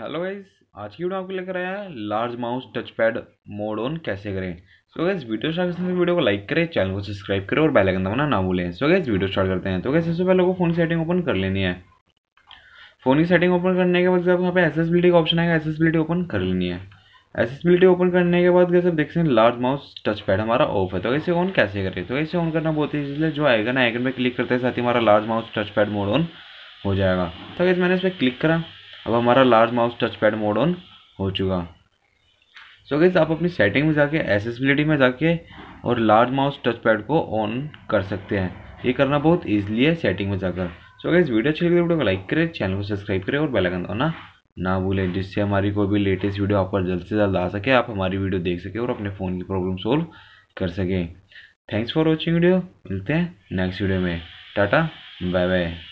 hello guys आज की video आपको लेकर आया है large mouse touch pad mode on कैसे करें सो गाइज वीडियो स्टार्ट करने वीडियो को लाइक करें चैनल को सब्सक्राइब करें और बेल आइकन दबाना ना भूलें सो गाइज वीडियो स्टार्ट करते हैं तो गाइज सबसे पहले को फोन की सेटिंग ओपन कर लेनी है फोन की सेटिंग ओपन करने के बाद जब यहाँ पे एसेसबिलिटी का ऑप्शन आएगा एसेसबिलिटी ओपन कर लेनी है एसेसबिलिटी ओपन करने के बाद कैसे देख सकते हैं लार्ज माउस टच पैड हमारा ऑफ है तो इसे ऑन कैसे करें तो इसे ऑन करना बहुत ईजी है जो ना आइकन पर क्लिक करते हैं साथ ही हमारा large mouse touch pad mode on हो जाएगा तो कैसे मैंने इस पर क्लिक करा अब हमारा large mouse touch pad mode on हो चुका सो so गैस आप अपनी सेटिंग में जाके एसेसिबिलिटी में जाके और लार्ज माउस टच पैड को ऑन कर सकते हैं ये करना बहुत ईजिली है सेटिंग में जाकर सो so गैस वीडियो अच्छी लगी वीडियो तो को लाइक करें चैनल को सब्सक्राइब करें और बेलाइकन दबाना ना भूलें जिससे हमारी कोई भी लेटेस्ट वीडियो आप पर जल्द से जल्द आ सके आप हमारी वीडियो देख सके और अपने फ़ोन की प्रॉब्लम सोल्व कर सकें थैंक्स फॉर वॉचिंग वीडियो मिलते हैं नेक्स्ट वीडियो में टाटा बाय बाय